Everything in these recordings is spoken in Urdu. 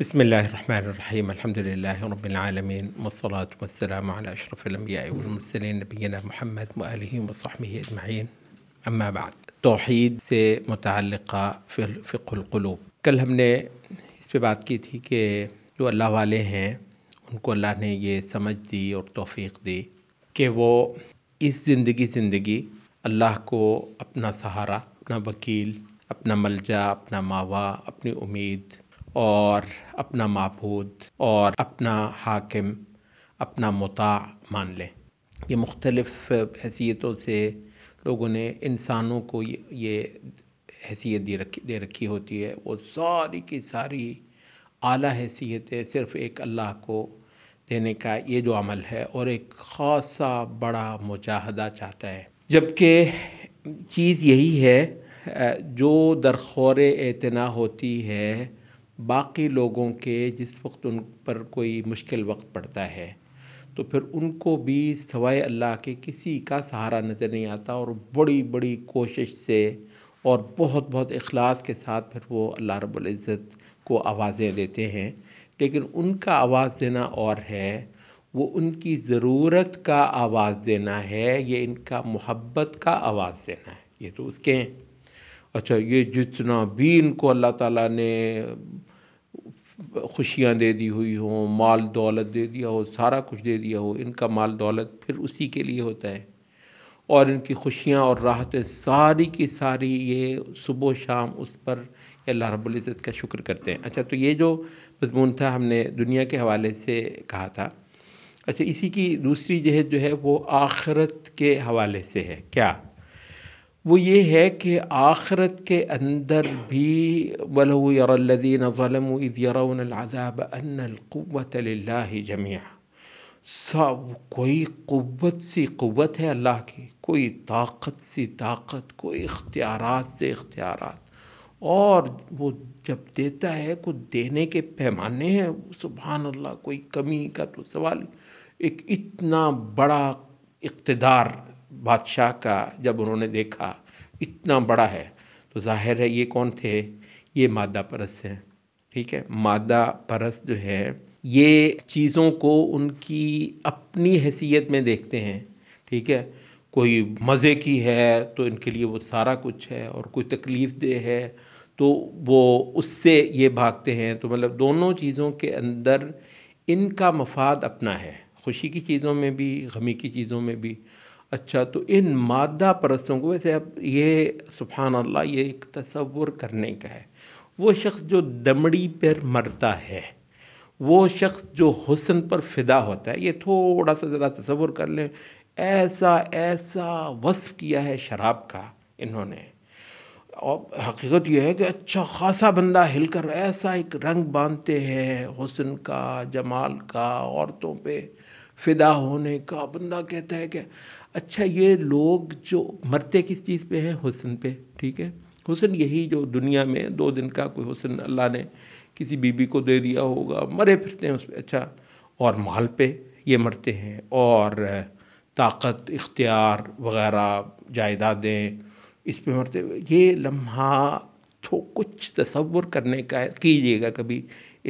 بسم الله الرحمن الرحيم الحمد لله رب العالمين والصلاة والسلام على أشرف الأنبياء والمرسلين نبينا محمد وآله وصحبه أجمعين أما بعد توحीद से मुतल फ़िकुलूब कल हमने इस पर बात की थी कि जो अल्लाह वाले हैं उनको अल्लाह ने ये समझ दी और तोफ़ी दी कि वो इस ज़िंदगी ज़िंदगी अल्लाह को अपना सहारा अपना वकील अपना मलजा अपना मावा अपनी उम्मीद اور اپنا معبود اور اپنا حاکم اپنا مطاع مان لیں یہ مختلف حیثیتوں سے لوگوں نے انسانوں کو یہ حیثیت دے رکھی دے رکھی ہوتی ہے وہ ساری کی ساری اعلیٰ حیثیتیں صرف ایک اللہ کو دینے کا یہ جو عمل ہے اور ایک خاصا بڑا مجاہدہ چاہتا ہے جبکہ چیز یہی ہے جو درخور اعتنا ہوتی ہے باقی لوگوں کے جس وقت ان پر کوئی مشکل وقت پڑتا ہے تو پھر ان کو بھی سوائے اللہ کے کسی کا سہارا نظر نہیں آتا اور بڑی بڑی کوشش سے اور بہت بہت اخلاص کے ساتھ پھر وہ اللہ رب العزت کو آوازیں دیتے ہیں لیکن ان کا آواز دینا اور ہے وہ ان کی ضرورت کا آواز دینا ہے یہ ان کا محبت کا آواز دینا ہے یہ تو اس کے اچھا یہ جتنا بھی ان کو اللہ تعالیٰ نے خوشیاں دے دی ہوئی ہوں مال دولت دے دیا ہو سارا کچھ دے دیا ہو ان کا مال دولت پھر اسی کے لیے ہوتا ہے اور ان کی خوشیاں اور راحتیں ساری کی ساری یہ صبح و شام اس پر اللہ رب العزت کا شکر کرتے ہیں اچھا تو یہ جو مضمون تھا ہم نے دنیا کے حوالے سے کہا تھا اچھا اسی کی دوسری جہت جو ہے وہ آخرت کے حوالے سے ہے کیا وہ یہ ہے کہ آخرت کے اندر بھی الْقُوَّةَ لِلَّهِ جَمِيعًا سا کوئی قوت سی قوت ہے اللہ کی کوئی طاقت سی طاقت کوئی اختیارات سے اختیارات اور وہ جب دیتا ہے کو دینے کے پیمانے ہیں سبحان اللہ کوئی کمی کا تو سوال ایک اتنا بڑا اقتدار بادشاہ کا جب انہوں نے دیکھا اتنا بڑا ہے تو ظاہر ہے یہ کون تھے یہ مادہ پرست ہیں ٹھیک ہے مادہ پرست جو ہے یہ چیزوں کو ان کی اپنی حیثیت میں دیکھتے ہیں ٹھیک ہے کوئی مزے کی ہے تو ان کے لیے وہ سارا کچھ ہے اور کوئی تکلیف دہ ہے تو وہ اس سے یہ بھاگتے ہیں تو مطلب دونوں چیزوں کے اندر ان کا مفاد اپنا ہے خوشی کی چیزوں میں بھی غمی کی چیزوں میں بھی اچھا تو ان مادہ پرستوں کو ویسے اب یہ سبحان اللہ یہ ایک تصور کرنے کا ہے وہ شخص جو دمڑی پر مرتا ہے وہ شخص جو حسن پر فدا ہوتا ہے یہ تھوڑا سا ذرا تصور کر لیں ایسا ایسا وصف کیا ہے شراب کا انہوں نے اور حقیقت یہ ہے کہ اچھا خاصا بندہ ہل کر ایسا ایک رنگ باندھتے ہیں حسن کا جمال کا عورتوں پہ فدا ہونے کا بندہ کہتا ہے کہ اچھا یہ لوگ جو مرتے کس چیز پہ ہیں حسن پہ ٹھیک ہے حسن یہی جو دنیا میں دو دن کا کوئی حسن اللہ نے کسی بی بی کو دے دیا ہوگا مرے پھرتے ہیں اس پہ اچھا اور مال پہ یہ مرتے ہیں اور طاقت اختیار وغیرہ جائیدادیں اس پہ مرتے یہ لمحہ تو کچھ تصور کرنے کا کیجیے گا کبھی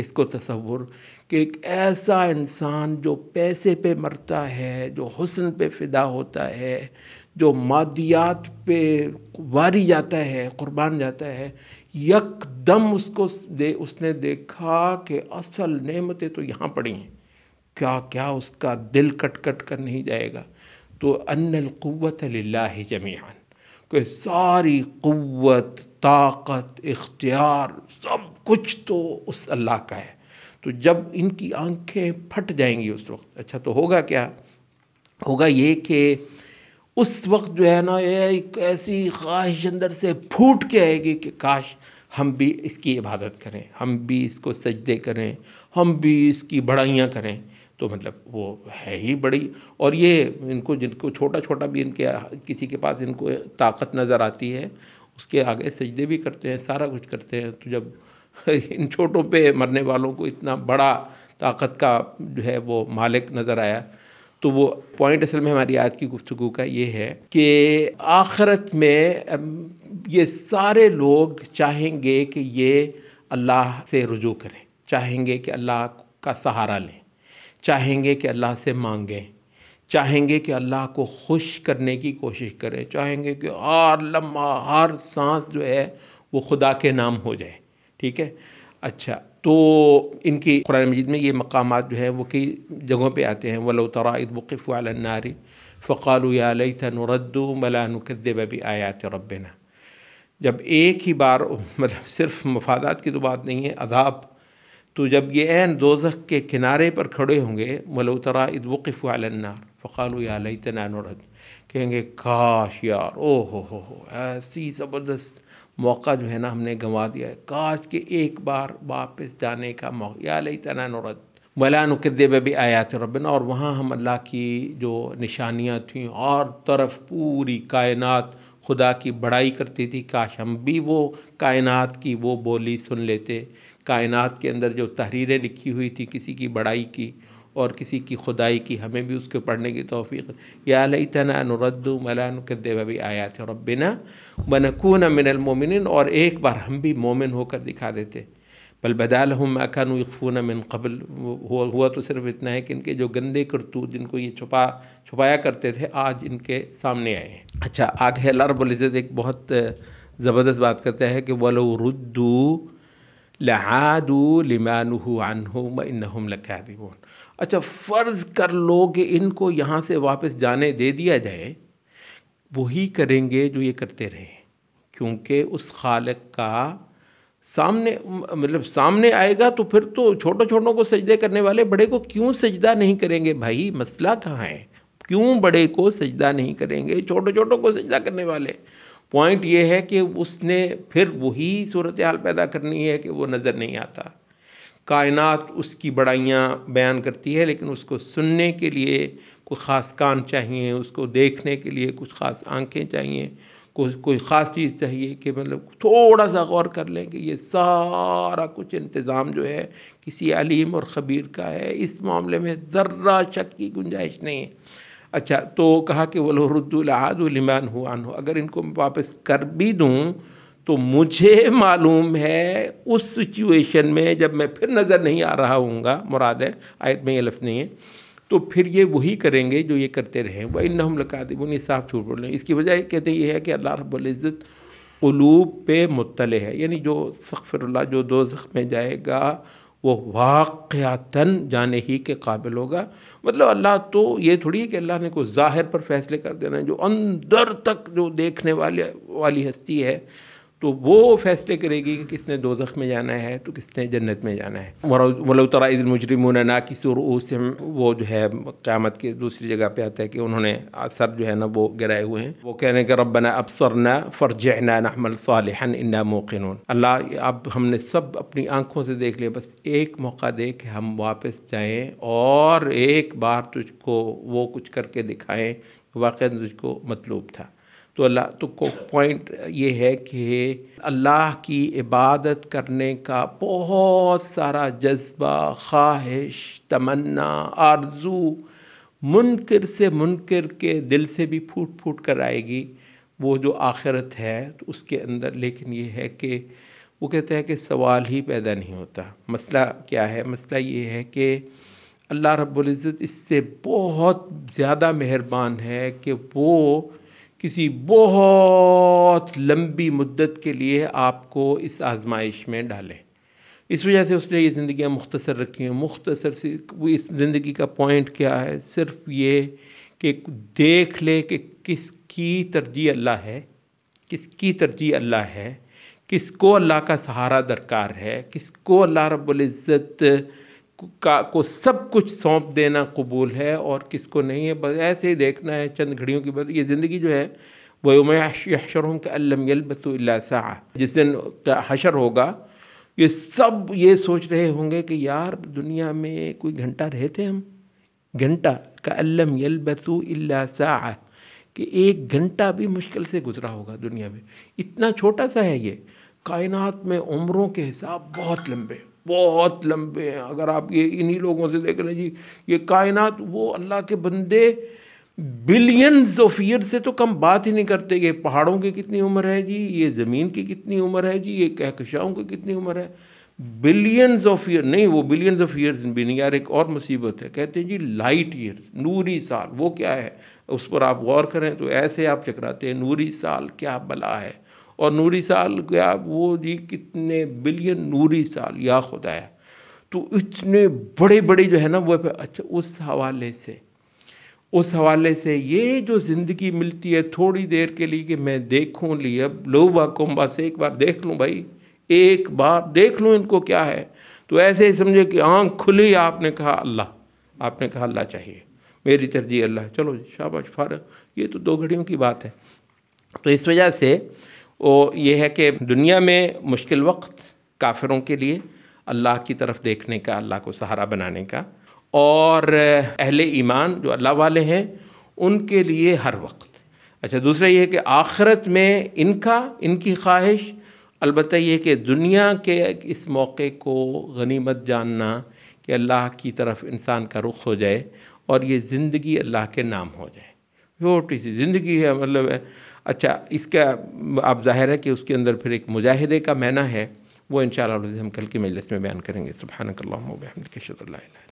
اس کو تصور کہ ایک ایسا انسان جو پیسے پہ مرتا ہے جو حسن پہ فدا ہوتا ہے جو مادیات پہ واری جاتا ہے قربان جاتا ہے یک دم اس کو دے اس نے دیکھا کہ اصل نعمتیں تو یہاں پڑی ہیں کیا کیا اس کا دل کٹ کٹ کر نہیں جائے گا تو ان القوت للہ جمیان کہ ساری قوت طاقت اختیار سب کچھ تو اس اللہ کا ہے تو جب ان کی آنکھیں پھٹ جائیں گی اس وقت اچھا تو ہوگا کیا ہوگا یہ کہ اس وقت جو ہے نا یہ ایک ایسی خواہش اندر سے پھوٹ کے آئے گی کہ کاش ہم بھی اس کی عبادت کریں ہم بھی اس کو سجدے کریں ہم بھی اس کی بڑائیاں کریں تو مطلب وہ ہے ہی بڑی اور یہ ان کو جن کو چھوٹا چھوٹا بھی ان کے کسی کے پاس ان کو طاقت نظر آتی ہے اس کے آگے سجدے بھی کرتے ہیں سارا کچھ کرتے ہیں تو جب ان چھوٹوں پہ مرنے والوں کو اتنا بڑا طاقت کا جو ہے وہ مالک نظر آیا تو وہ پوائنٹ اصل میں ہماری آج کی گفتگو کا یہ ہے کہ آخرت میں یہ سارے لوگ چاہیں گے کہ یہ اللہ سے رجوع کریں چاہیں گے کہ اللہ کا سہارا لیں چاہیں گے کہ اللہ سے مانگیں چاہیں گے کہ اللہ کو خوش کرنے کی کوشش کریں چاہیں گے کہ ہر لمحہ ہر سانس جو ہے وہ خدا کے نام ہو جائے ٹھیک ہے اچھا تو ان کی قرآن مجید میں یہ مقامات جو ہیں وہ کئی جگہوں پہ آتے ہیں ولو ترا وقف والناری فقال تھا تنوردو ملا نقد بہبی ربنا جب ایک ہی بار مطلب صرف مفادات کی تو بات نہیں ہے عذاب تو جب یہ عین دوزخ کے کنارے پر کھڑے ہوں گے ملو ترا اد وقف والنار فقال یا عالیہ تنا نرد کہیں گے کاش یار او ہو ہو ایسی زبردست موقع جو ہے نا ہم نے گنوا دیا ہے کاش کے ایک بار واپس جانے کا موقع علیہ تہنور مولان القدع میں بھی آیا تھا ربن اور وہاں ہم اللہ کی جو نشانیاں تھیں اور طرف پوری کائنات خدا کی بڑائی کرتی تھی کاش ہم بھی وہ کائنات کی وہ بولی سن لیتے کائنات کے اندر جو تحریریں لکھی ہوئی تھی کسی کی بڑائی کی اور کسی کی خدائی کی ہمیں بھی اس کے پڑھنے کی توفیق یا علیہ نرد ملا و بھی آیات ربنا ونکون من المومنین اور ایک بار ہم بھی مومن ہو کر دکھا دیتے بل من قبل ہوا تو صرف اتنا ہے کہ ان کے جو گندے کرتوت جن کو یہ چھپا چھپایا کرتے تھے آج ان کے سامنے آئے ہیں اچھا آگ ہے رب العزت ایک بہت زبردست بات کرتا ہے کہ ولو ردو لکاذبون اچھا فرض کر لو کہ ان کو یہاں سے واپس جانے دے دیا جائے وہی کریں گے جو یہ کرتے رہے کیونکہ اس خالق کا سامنے مطلب سامنے آئے گا تو پھر تو چھوٹوں چھوٹوں کو سجدے کرنے والے بڑے کو کیوں سجدہ نہیں کریں گے بھائی مسئلہ کہاں ہے کیوں بڑے کو سجدہ نہیں کریں گے چھوٹوں چھوٹوں کو سجدہ کرنے والے پوائنٹ یہ ہے کہ اس نے پھر وہی صورتحال پیدا کرنی ہے کہ وہ نظر نہیں آتا کائنات اس کی بڑائیاں بیان کرتی ہے لیکن اس کو سننے کے لیے کوئی خاص کان چاہیے اس کو دیکھنے کے لیے کچھ خاص آنکھیں چاہیے کوئی خاص چیز چاہیے کہ مطلب تھوڑا سا غور کر لیں کہ یہ سارا کچھ انتظام جو ہے کسی علیم اور خبیر کا ہے اس معاملے میں ذرہ شک کی گنجائش نہیں ہے اچھا تو کہا کہ وہ لوہ ردالآدالمان ہو اگر ان کو میں واپس کر بھی دوں تو مجھے معلوم ہے اس سچویشن میں جب میں پھر نظر نہیں آ رہا ہوں گا مراد ہے آیت میں یہ لفظ نہیں ہے تو پھر یہ وہی کریں گے جو یہ کرتے رہیں وہ انَََ القعد ان صاف چھوٹ بول رہے ہیں اس کی وجہ کہتے ہیں یہ ہے کہ اللہ رب العزت قلوب پہ مطلع ہے یعنی جو سخفر اللہ جو دو میں جائے گا وہ واقعتاً جانے ہی کے قابل ہوگا مطلب اللہ تو یہ تھوڑی ہے کہ اللہ نے کوئی ظاہر پر فیصلے کر دینا ہے جو اندر تک جو دیکھنے والے والی ہستی ہے تو وہ فیصلے کرے گی کہ کس نے دوزخ میں جانا ہے تو کس نے جنت میں جانا ہے ولو تراعید اذ المجرمون کسرو رؤوسهم وہ جو ہے قیامت کے دوسری جگہ پہ آتا ہے کہ انہوں نے سر جو ہے نا وہ گرائے ہوئے ہیں وہ کہہ رہے ہیں کہ ربنا ابصرنا ابسرنا نعمل صالحا انا موقنون اللہ اب ہم نے سب اپنی آنکھوں سے دیکھ لیا بس ایک موقع دے کہ ہم واپس جائیں اور ایک بار تجھ کو وہ کچھ کر کے دکھائیں واقعی تجھ کو مطلوب تھا تو اللہ تو کو پوائنٹ یہ ہے کہ اللہ کی عبادت کرنے کا بہت سارا جذبہ خواہش تمنا آرزو منکر سے منکر کے دل سے بھی پھوٹ پھوٹ کر آئے گی وہ جو آخرت ہے تو اس کے اندر لیکن یہ ہے کہ وہ کہتا ہے کہ سوال ہی پیدا نہیں ہوتا مسئلہ کیا ہے مسئلہ یہ ہے کہ اللہ رب العزت اس سے بہت زیادہ مہربان ہے کہ وہ کسی بہت لمبی مدت کے لیے آپ کو اس آزمائش میں ڈالیں اس وجہ سے اس نے یہ زندگیاں مختصر رکھی ہیں مختصر سے اس زندگی کا پوائنٹ کیا ہے صرف یہ کہ دیکھ لے کہ کس کی ترجیح اللہ ہے کس کی ترجیح اللہ ہے کس کو اللہ کا سہارا درکار ہے کس کو اللہ رب العزت کا کو سب کچھ سونپ دینا قبول ہے اور کس کو نہیں ہے بس ایسے ہی دیکھنا ہے چند گھڑیوں کی بات یہ زندگی جو ہے وہ حشر ہوں کہ علم یلبت اللہ سا جس دن حشر ہوگا یہ سب یہ سوچ رہے ہوں گے کہ یار دنیا میں کوئی گھنٹہ رہے تھے ہم گھنٹہ کا علم یلبت اللہ سا کہ ایک گھنٹہ بھی مشکل سے گزرا ہوگا دنیا میں اتنا چھوٹا سا ہے یہ کائنات میں عمروں کے حساب بہت لمبے بہت لمبے ہیں اگر آپ یہ انہی لوگوں سے دیکھ لیں جی یہ کائنات وہ اللہ کے بندے بلینز آف ایئر سے تو کم بات ہی نہیں کرتے یہ پہاڑوں کی کتنی عمر ہے جی یہ زمین کی کتنی عمر ہے جی یہ کہکشاؤں کی کتنی عمر ہے بلینز آف ایئر نہیں وہ بلینز آف ایئرز نہیں یار ایک اور مصیبت ہے کہتے ہیں جی لائٹ ایئرز نوری سال وہ کیا ہے اس پر آپ غور کریں تو ایسے آپ چکراتے ہیں نوری سال کیا بلا ہے اور نوری سال کیا وہ جی کتنے بلین نوری سال یا خدا ہے تو اتنے بڑے بڑے جو ہے نا وہ اچھا اس حوالے سے اس حوالے سے یہ جو زندگی ملتی ہے تھوڑی دیر کے لیے کہ میں دیکھوں لی اب لو با کمبا سے ایک بار دیکھ لوں بھائی ایک بار دیکھ لوں ان کو کیا ہے تو ایسے ہی سمجھے کہ آنکھ کھلی آپ نے کہا اللہ آپ نے کہا اللہ چاہیے میری ترجیح اللہ چلو شاباش فارغ یہ تو دو گھڑیوں کی بات ہے تو اس وجہ سے وہ یہ ہے کہ دنیا میں مشکل وقت کافروں کے لیے اللہ کی طرف دیکھنے کا اللہ کو سہارا بنانے کا اور اہل ایمان جو اللہ والے ہیں ان کے لیے ہر وقت اچھا دوسرا یہ ہے کہ آخرت میں ان کا ان کی خواہش البتہ یہ کہ دنیا کے اس موقع کو غنیمت جاننا کہ اللہ کی طرف انسان کا رخ ہو جائے اور یہ زندگی اللہ کے نام ہو جائے چھوٹی سی زندگی ہے مطلب اچھا اس کا آپ ظاہر ہے کہ اس کے اندر پھر ایک مجاہدے کا مینہ ہے وہ ان شاء اللہ ہم کل کی مجلس میں بیان کریں گے سبحانک اللہم و اسبحانہ اللہ